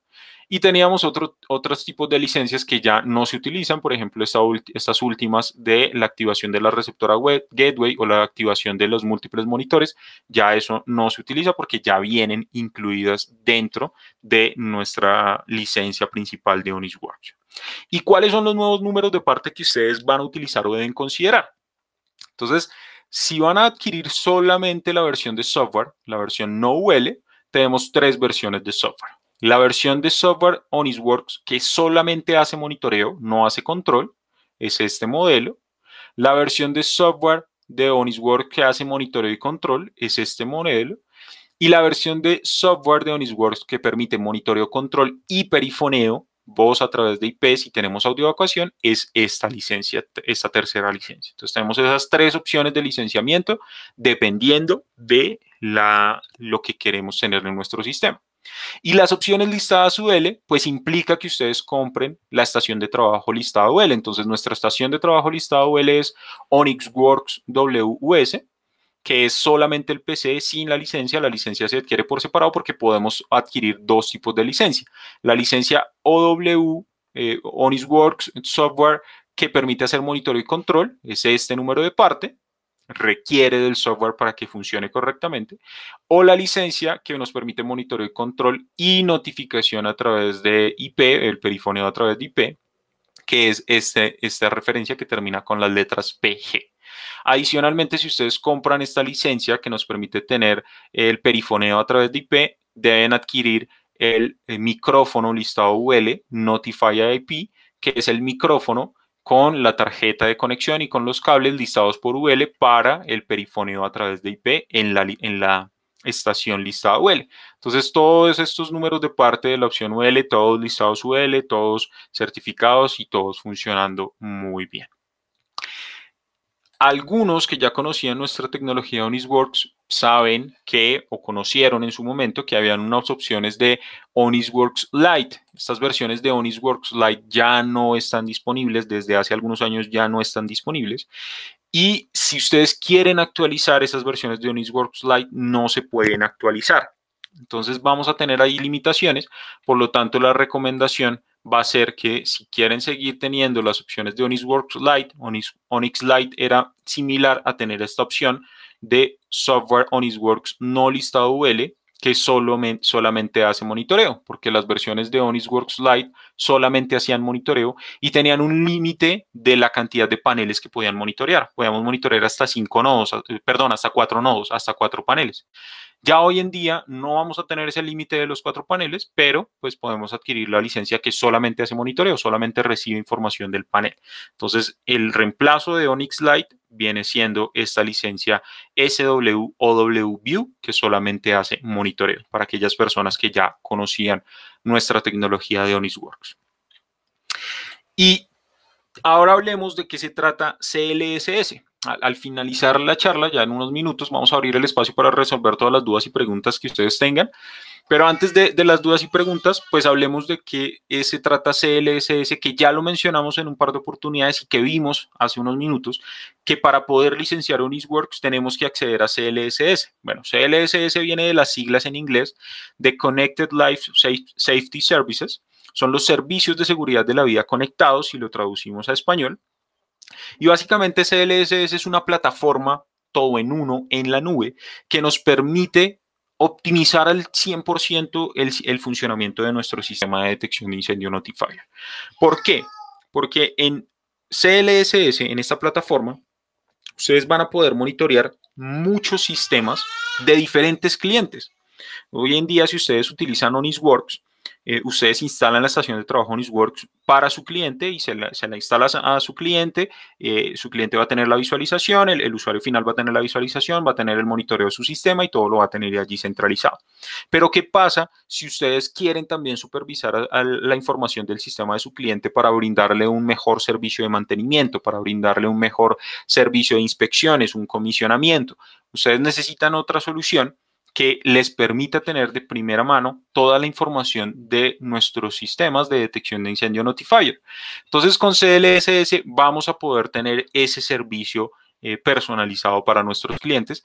Y teníamos otros tipos de licencias que ya no se utilizan, por ejemplo, estas últimas de la activación de la receptora web, gateway o la activación de los múltiples monitores, ya eso no se utiliza porque ya vienen incluidas dentro de nuestra licencia principal de Onisworks. ¿Y cuáles son los nuevos números de parte que ustedes van a utilizar o deben considerar? Entonces, si van a adquirir solamente la versión de software, la versión no UL, tenemos tres versiones de software. La versión de software Onisworks que solamente hace monitoreo, no hace control, es este modelo. La versión de software de Onisworks que hace monitoreo y control es este modelo. Y la versión de software de Onisworks que permite monitoreo, control y perifoneo voz a través de IP, si tenemos audio evacuación, es esta licencia, esta tercera licencia. Entonces tenemos esas tres opciones de licenciamiento dependiendo de la, lo que queremos tener en nuestro sistema. Y las opciones listadas UL, pues implica que ustedes compren la estación de trabajo listada UL. Entonces nuestra estación de trabajo listada UL es Works WS que es solamente el PC sin la licencia. La licencia se adquiere por separado porque podemos adquirir dos tipos de licencia. La licencia OW, eh, Works Software, que permite hacer monitoreo y control, es este número de parte, requiere del software para que funcione correctamente, o la licencia que nos permite monitoreo y control y notificación a través de IP, el perifoneo a través de IP, que es este, esta referencia que termina con las letras PG. Adicionalmente, si ustedes compran esta licencia que nos permite tener el perifoneo a través de IP, deben adquirir el, eh, micrófono listado UL Notify IP, que es el micrófono con la tarjeta de conexión y con los cables listados por UL para el perifoneo a través de IP en la, en la estación listada UL. Entonces, todos estos números de parte de la opción UL, todos listados UL, todos certificados y todos funcionando muy bien. Algunos que ya conocían nuestra tecnología Onisworks saben que o conocieron en su momento que habían unas opciones de Onisworks Lite. Estas versiones de Onisworks Lite ya no están disponibles, desde hace algunos años ya no están disponibles. Y si ustedes quieren actualizar esas versiones de Onisworks Lite, no se pueden actualizar. Entonces vamos a tener ahí limitaciones, por lo tanto la recomendación va a ser que si quieren seguir teniendo las opciones de OnixWorks Lite, Onyx, Lite era similar a tener esta opción de software Works no listado UL que solamente hace monitoreo, porque las versiones de Works Lite solamente hacían monitoreo y tenían un límite de la cantidad de paneles que podían monitorear. Podíamos monitorear hasta cinco nodos, eh, perdón, hasta cuatro nodos, hasta cuatro paneles. Ya hoy en día no vamos a tener ese límite de los cuatro paneles, pero pues podemos adquirir la licencia que solamente hace monitoreo, solamente recibe información del panel. Entonces, el reemplazo de Onyx Lite viene siendo esta licencia SWOW View que solamente hace monitoreo para aquellas personas que ya conocían nuestra tecnología de Works. Y ahora hablemos de qué se trata CLSS al, finalizar la charla, ya en unos minutos, vamos a abrir el espacio para resolver todas las dudas y preguntas que ustedes tengan. Pero antes de, las dudas y preguntas, pues hablemos de qué eh, se trata CLSS, que ya lo mencionamos en un par de oportunidades y que vimos hace unos minutos, que para poder licenciar Unisworks tenemos que acceder a CLSS. Bueno, CLSS viene de las siglas en inglés de Connected Life Safety Services. Son los servicios de seguridad de la vida conectados, si lo traducimos a español. Y básicamente CLSS es una plataforma todo en uno en la nube que nos permite optimizar al 100% el, el, funcionamiento de nuestro sistema de detección de incendio Notifier. ¿Por qué? Porque en CLSS, en esta plataforma, ustedes van a poder monitorear muchos sistemas de diferentes clientes. Hoy en día, si ustedes utilizan Onisworks, eh, ustedes instalan la estación de trabajo NewsWorks para su cliente y se la, instala a su cliente. Eh, su cliente va a tener la visualización, el, usuario final va a tener la visualización, va a tener el monitoreo de su sistema y todo lo va a tener allí centralizado. Pero, ¿qué pasa si ustedes quieren también supervisar la información del sistema de su cliente para brindarle un mejor servicio de mantenimiento, para brindarle un mejor servicio de inspecciones, un comisionamiento? Ustedes necesitan otra solución que les permita tener de primera mano toda la información de nuestros sistemas de detección de incendio notifier. Entonces, con CLSS vamos a poder tener ese servicio eh, personalizado para nuestros clientes.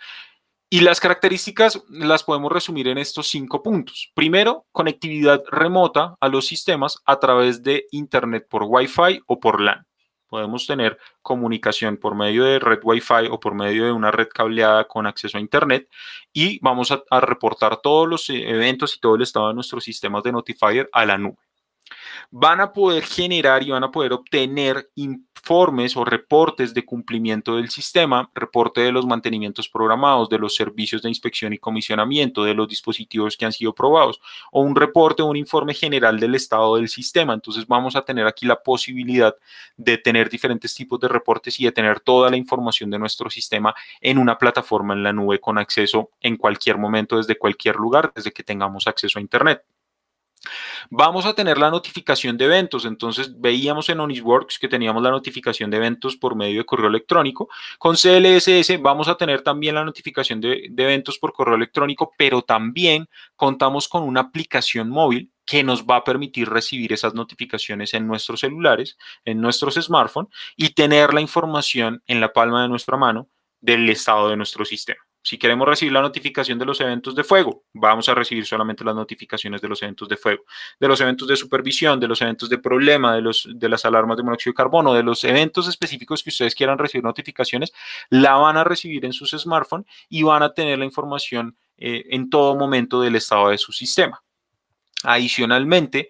Y las características las podemos resumir en estos cinco puntos. Primero, conectividad remota a los sistemas a través de Internet por Wi-Fi o por LAN podemos tener comunicación por medio de red Wi-Fi o por medio de una red cableada con acceso a Internet y vamos a, a reportar todos los eh, eventos y todo el estado de nuestros sistemas de Notifier a la nube van a poder generar y van a poder obtener informes o reportes de cumplimiento del sistema, reporte de los mantenimientos programados, de los servicios de inspección y comisionamiento, de los dispositivos que han sido probados, o un reporte, o un informe general del estado del sistema. Entonces vamos a tener aquí la posibilidad de tener diferentes tipos de reportes y de tener toda la información de nuestro sistema en una plataforma en la nube con acceso en cualquier momento, desde cualquier lugar, desde que tengamos acceso a Internet. Vamos a tener la notificación de eventos. Entonces, veíamos en Onisworks que teníamos la notificación de eventos por medio de correo electrónico. Con CLSS vamos a tener también la notificación de, de eventos por correo electrónico, pero también contamos con una aplicación móvil que nos va a permitir recibir esas notificaciones en nuestros celulares, en nuestros smartphones y tener la información en la palma de nuestra mano del estado de nuestro sistema. Si queremos recibir la notificación de los eventos de fuego, vamos a recibir solamente las notificaciones de los eventos de fuego, de los eventos de supervisión, de los eventos de problema, de, los, de las alarmas de monóxido de carbono, de los eventos específicos que ustedes quieran recibir notificaciones, la van a recibir en sus smartphones y van a tener la información eh, en todo momento del estado de su sistema. Adicionalmente,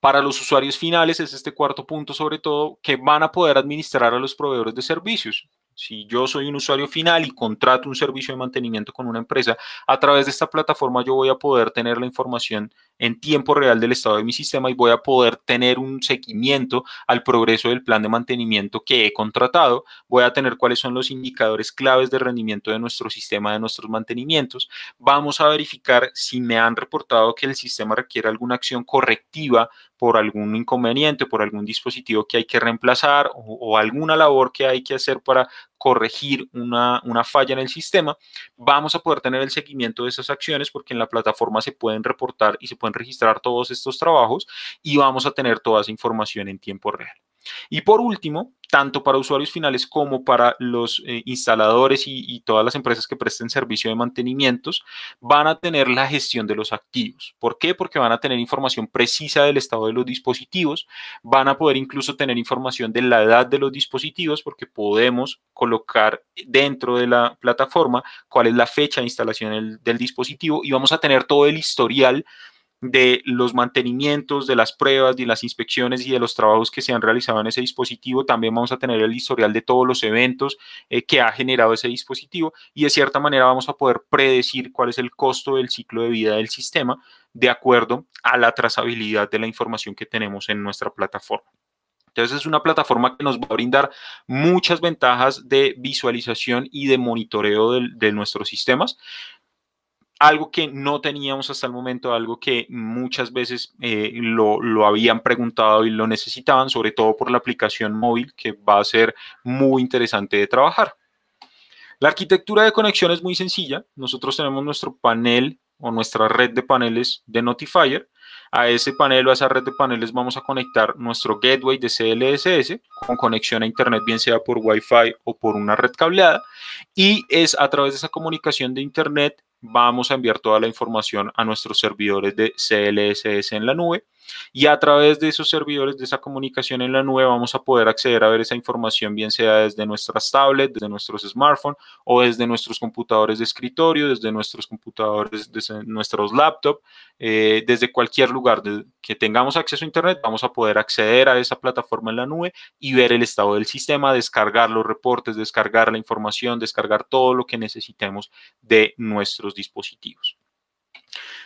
para los usuarios finales es este cuarto punto sobre todo que van a poder administrar a los proveedores de servicios. Si yo soy un usuario final y contrato un servicio de mantenimiento con una empresa, a través de esta plataforma yo voy a poder tener la información en tiempo real del estado de mi sistema y voy a poder tener un seguimiento al progreso del plan de mantenimiento que he contratado. Voy a tener cuáles son los indicadores claves de rendimiento de nuestro sistema, de nuestros mantenimientos. Vamos a verificar si me han reportado que el sistema requiere alguna acción correctiva por algún inconveniente, por algún dispositivo que hay que reemplazar o, alguna labor que hay que hacer para corregir una, una, falla en el sistema, vamos a poder tener el seguimiento de esas acciones porque en la plataforma se pueden reportar y se pueden registrar todos estos trabajos y vamos a tener toda esa información en tiempo real. Y por último, tanto para usuarios finales como para los eh, instaladores y, todas las empresas que presten servicio de mantenimientos, van a tener la gestión de los activos. ¿Por qué? Porque van a tener información precisa del estado de los dispositivos, van a poder incluso tener información de la edad de los dispositivos, porque podemos colocar dentro de la plataforma cuál es la fecha de instalación del dispositivo y vamos a tener todo el historial de los mantenimientos, de las pruebas, de las inspecciones y de los trabajos que se han realizado en ese dispositivo. También vamos a tener el historial de todos los eventos eh, que ha generado ese dispositivo y de cierta manera vamos a poder predecir cuál es el costo del ciclo de vida del sistema de acuerdo a la trazabilidad de la información que tenemos en nuestra plataforma. Entonces es una plataforma que nos va a brindar muchas ventajas de visualización y de monitoreo de nuestros sistemas algo que no teníamos hasta el momento, algo que muchas veces eh, lo, lo, habían preguntado y lo necesitaban, sobre todo por la aplicación móvil, que va a ser muy interesante de trabajar. La arquitectura de conexión es muy sencilla. Nosotros tenemos nuestro panel o nuestra red de paneles de Notifier. A ese panel o a esa red de paneles vamos a conectar nuestro gateway de CLSS con conexión a Internet, bien sea por Wi-Fi o por una red cableada. Y es a través de esa comunicación de Internet vamos a enviar toda la información a nuestros servidores de CLSS en la nube y a través de esos servidores, de esa comunicación en la nube, vamos a poder acceder a ver esa información, bien sea desde nuestras tablets, desde nuestros smartphones o desde nuestros computadores de escritorio, desde nuestros computadores, desde nuestros laptops, eh, desde cualquier lugar que tengamos acceso a Internet, vamos a poder acceder a esa plataforma en la nube y ver el estado del sistema, descargar los reportes, descargar la información, descargar todo lo que necesitemos de nuestros dispositivos.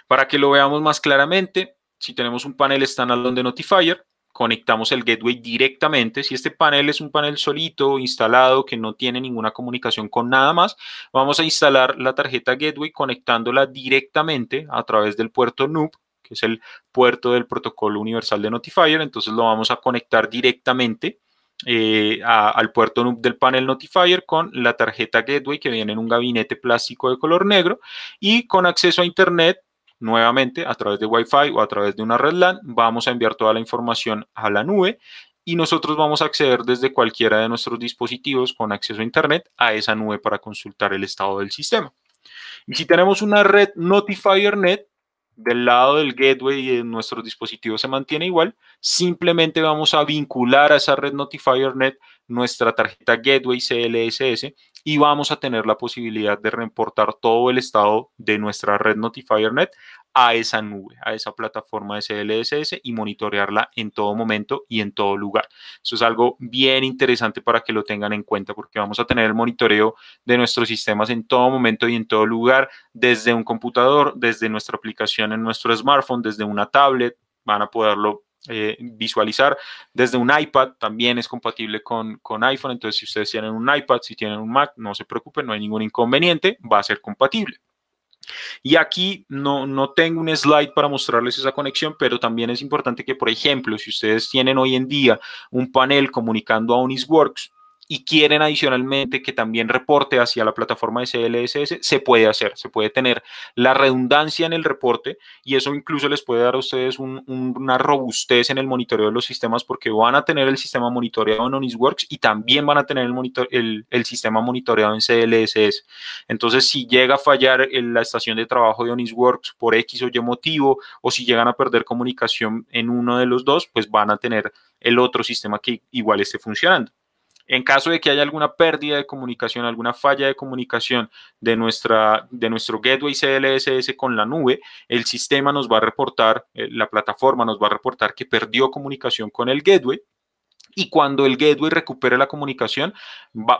Para que lo veamos más claramente, si tenemos un panel standalone de Notifier, conectamos el gateway directamente. Si este panel es un panel solito, instalado, que no tiene ninguna comunicación con nada más, vamos a instalar la tarjeta gateway conectándola directamente a través del puerto NUP, que es el puerto del protocolo universal de Notifier. Entonces lo vamos a conectar directamente eh, al puerto NUP del panel Notifier con la tarjeta gateway que viene en un gabinete plástico de color negro y con acceso a Internet Nuevamente, a través de Wi-Fi o a través de una red LAN, vamos a enviar toda la información a la nube y nosotros vamos a acceder desde cualquiera de nuestros dispositivos con acceso a Internet a esa nube para consultar el estado del sistema. Y si tenemos una red NotifierNet, del lado del gateway y de nuestros dispositivos se mantiene igual, simplemente vamos a vincular a esa red NotifierNet nuestra tarjeta Gateway CLSS y vamos a tener la posibilidad de reportar todo el estado de nuestra red NotifierNet a esa nube, a esa plataforma de CLSS y monitorearla en todo momento y en todo lugar. Eso es algo bien interesante para que lo tengan en cuenta porque vamos a tener el monitoreo de nuestros sistemas en todo momento y en todo lugar, desde un computador, desde nuestra aplicación en nuestro smartphone, desde una tablet, van a poderlo eh, visualizar desde un iPad, también es compatible con, con, iPhone, entonces si ustedes tienen un iPad, si tienen un Mac, no se preocupen, no hay ningún inconveniente, va a ser compatible. Y aquí no, no tengo un slide para mostrarles esa conexión, pero también es importante que, por ejemplo, si ustedes tienen hoy en día un panel comunicando a Unisworks, y quieren adicionalmente que también reporte hacia la plataforma de CLSS, se puede hacer, se puede tener la redundancia en el reporte y eso incluso les puede dar a ustedes una robustez en el monitoreo de los sistemas porque van a tener el sistema monitoreado en Onisworks y también van a tener el, monitor, el, el sistema monitoreado en CLSS. Entonces, si llega a fallar la estación de trabajo de Onisworks por X o Y motivo o si llegan a perder comunicación en uno de los dos, pues van a tener el otro sistema que igual esté funcionando. En caso de que haya alguna pérdida de comunicación, alguna falla de comunicación de, nuestra, de nuestro gateway CLSS con la nube, el sistema nos va a reportar, eh, la plataforma nos va a reportar que perdió comunicación con el gateway y cuando el gateway recupere la comunicación,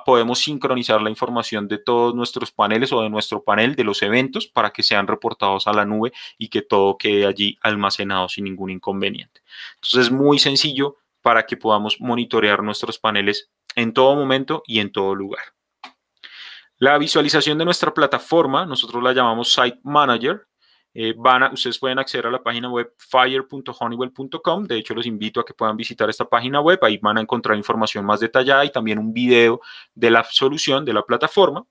podemos sincronizar la información de todos nuestros paneles o de nuestro panel de los eventos para que sean reportados a la nube y que todo quede allí almacenado sin ningún inconveniente. Entonces es muy sencillo para que podamos monitorear nuestros paneles en todo momento y en todo lugar. La visualización de nuestra plataforma, nosotros la llamamos Site Manager. Eh, van ustedes pueden acceder a la página web fire.honeywell.com. De hecho, los invito a que puedan visitar esta página web. Ahí van a encontrar información más detallada y también un video de la solución de la plataforma.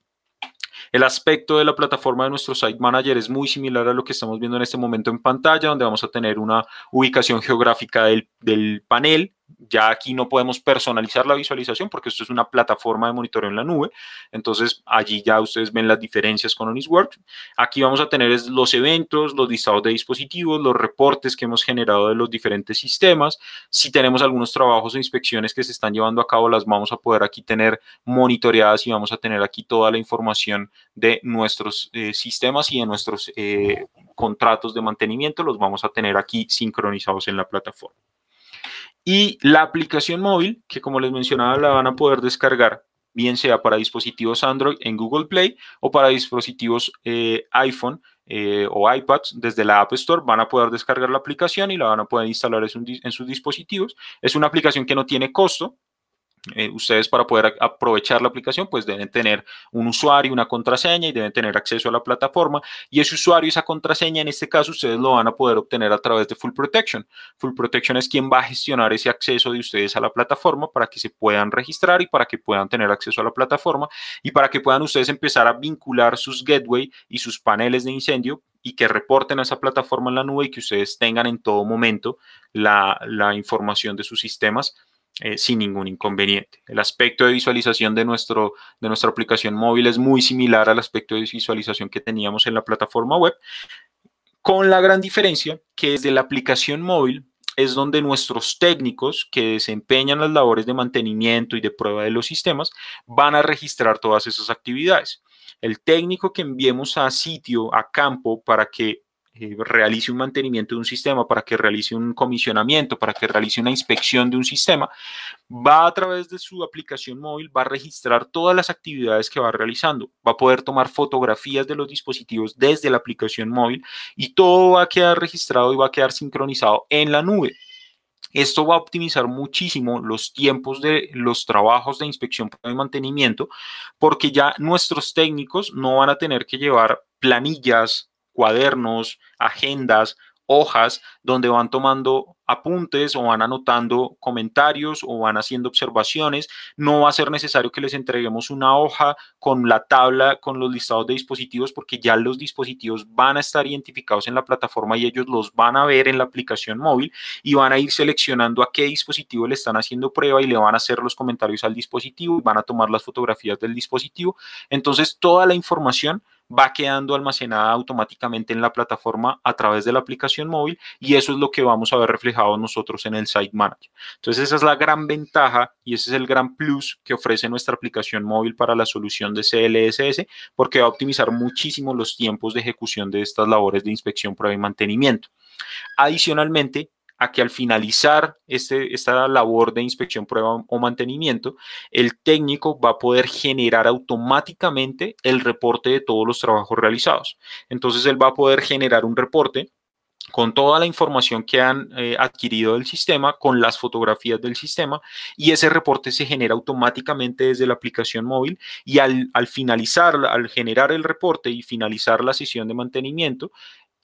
El aspecto de la plataforma de nuestro Site Manager es muy similar a lo que estamos viendo en este momento en pantalla, donde vamos a tener una ubicación geográfica del, del panel, ya aquí no podemos personalizar la visualización porque esto es una plataforma de monitoreo en la nube. Entonces, allí ya ustedes ven las diferencias con Onisworks. Aquí vamos a tener los eventos, los listados de dispositivos, los reportes que hemos generado de los diferentes sistemas. Si tenemos algunos trabajos o e inspecciones que se están llevando a cabo, las vamos a poder aquí tener monitoreadas y vamos a tener aquí toda la información de nuestros eh, sistemas y de nuestros eh, contratos de mantenimiento. Los vamos a tener aquí sincronizados en la plataforma. Y la aplicación móvil, que como les mencionaba, la van a poder descargar, bien sea para dispositivos Android en Google Play o para dispositivos eh, iPhone eh, o iPads desde la App Store van a poder descargar la aplicación y la van a poder instalar en, sus dispositivos. Es una aplicación que no tiene costo, eh, ustedes para poder aprovechar la aplicación, pues deben tener un usuario, una contraseña y deben tener acceso a la plataforma. Y ese usuario, esa contraseña, en este caso, ustedes lo van a poder obtener a través de Full Protection. Full Protection es quien va a gestionar ese acceso de ustedes a la plataforma para que se puedan registrar y para que puedan tener acceso a la plataforma y para que puedan ustedes empezar a vincular sus gateway y sus paneles de incendio y que reporten a esa plataforma en la nube y que ustedes tengan en todo momento la, la información de sus sistemas eh, sin ningún inconveniente. El aspecto de visualización de, nuestro, de nuestra aplicación móvil es muy similar al aspecto de visualización que teníamos en la plataforma web, con la gran diferencia que desde la aplicación móvil es donde nuestros técnicos que desempeñan las labores de mantenimiento y de prueba de los sistemas van a registrar todas esas actividades. El técnico que enviemos a sitio, a campo, para que eh, realice un mantenimiento de un sistema, para que realice un comisionamiento, para que realice una inspección de un sistema, va a través de su aplicación móvil, va a registrar todas las actividades que va realizando, va a poder tomar fotografías de los dispositivos desde la aplicación móvil y todo va a quedar registrado y va a quedar sincronizado en la nube. Esto va a optimizar muchísimo los tiempos de los trabajos de inspección y mantenimiento, porque ya nuestros técnicos no van a tener que llevar planillas cuadernos, agendas, hojas donde van tomando apuntes o van anotando comentarios o van haciendo observaciones. No va a ser necesario que les entreguemos una hoja con la tabla, con los listados de dispositivos, porque ya los dispositivos van a estar identificados en la plataforma y ellos los van a ver en la aplicación móvil y van a ir seleccionando a qué dispositivo le están haciendo prueba y le van a hacer los comentarios al dispositivo y van a tomar las fotografías del dispositivo. Entonces, toda la información va quedando almacenada automáticamente en la plataforma a través de la aplicación móvil y eso es lo que vamos a ver reflejado nosotros en el Site Manager. Entonces esa es la gran ventaja y ese es el gran plus que ofrece nuestra aplicación móvil para la solución de CLSS porque va a optimizar muchísimo los tiempos de ejecución de estas labores de inspección, prueba y mantenimiento. Adicionalmente, a que al finalizar este, esta labor de inspección, prueba o mantenimiento, el técnico va a poder generar automáticamente el reporte de todos los trabajos realizados. Entonces, él va a poder generar un reporte con toda la información que han eh, adquirido del sistema, con las fotografías del sistema, y ese reporte se genera automáticamente desde la aplicación móvil y al, al finalizar, al generar el reporte y finalizar la sesión de mantenimiento,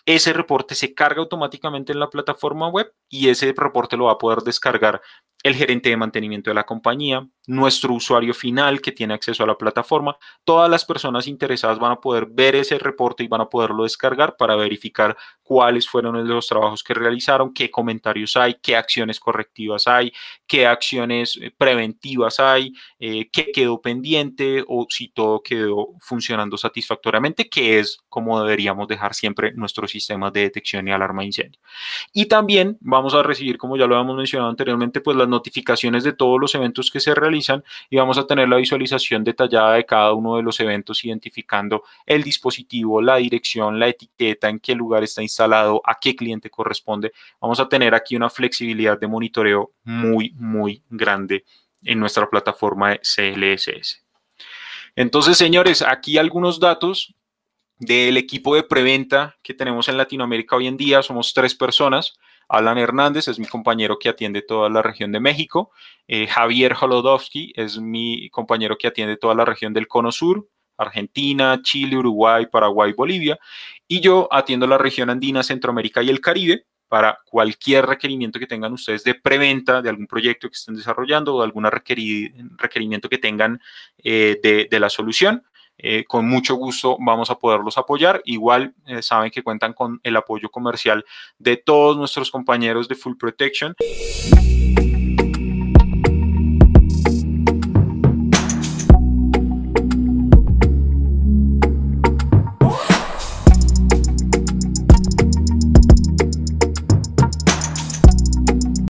ese reporte se carga automáticamente en la plataforma web y ese reporte lo va a poder descargar el gerente de mantenimiento de la compañía, nuestro usuario final que tiene acceso a la plataforma. Todas las personas interesadas van a poder ver ese reporte y van a poderlo descargar para verificar cuáles fueron los trabajos que realizaron, qué comentarios hay, qué acciones correctivas hay, qué acciones eh, preventivas hay, eh, qué quedó pendiente o si todo quedó funcionando satisfactoriamente, que es como deberíamos dejar siempre nuestros sistemas de detección y alarma de incendio. Y también vamos a recibir, como ya lo habíamos mencionado anteriormente, pues las notificaciones de todos los eventos que se realizan y vamos a tener la visualización detallada de cada uno de los eventos, identificando el dispositivo, la dirección, la etiqueta, en qué lugar está instalado, a qué cliente corresponde. Vamos a tener aquí una flexibilidad de monitoreo muy, muy grande en nuestra plataforma de CLSS. Entonces, señores, aquí algunos datos del equipo de preventa que tenemos en Latinoamérica hoy en día, somos tres personas. Alan Hernández es mi compañero que atiende toda la región de México. Eh, Javier Holodowski es mi compañero que atiende toda la región del Cono Sur, Argentina, Chile, Uruguay, Paraguay, Bolivia. Y yo atiendo la región andina, Centroamérica y el Caribe para cualquier requerimiento que tengan ustedes de preventa de algún proyecto que estén desarrollando o de algún requerimiento que tengan eh, de la solución. Eh, con mucho gusto vamos a poderlos apoyar. Igual eh, saben que cuentan con el apoyo comercial de todos nuestros compañeros de Full Protection.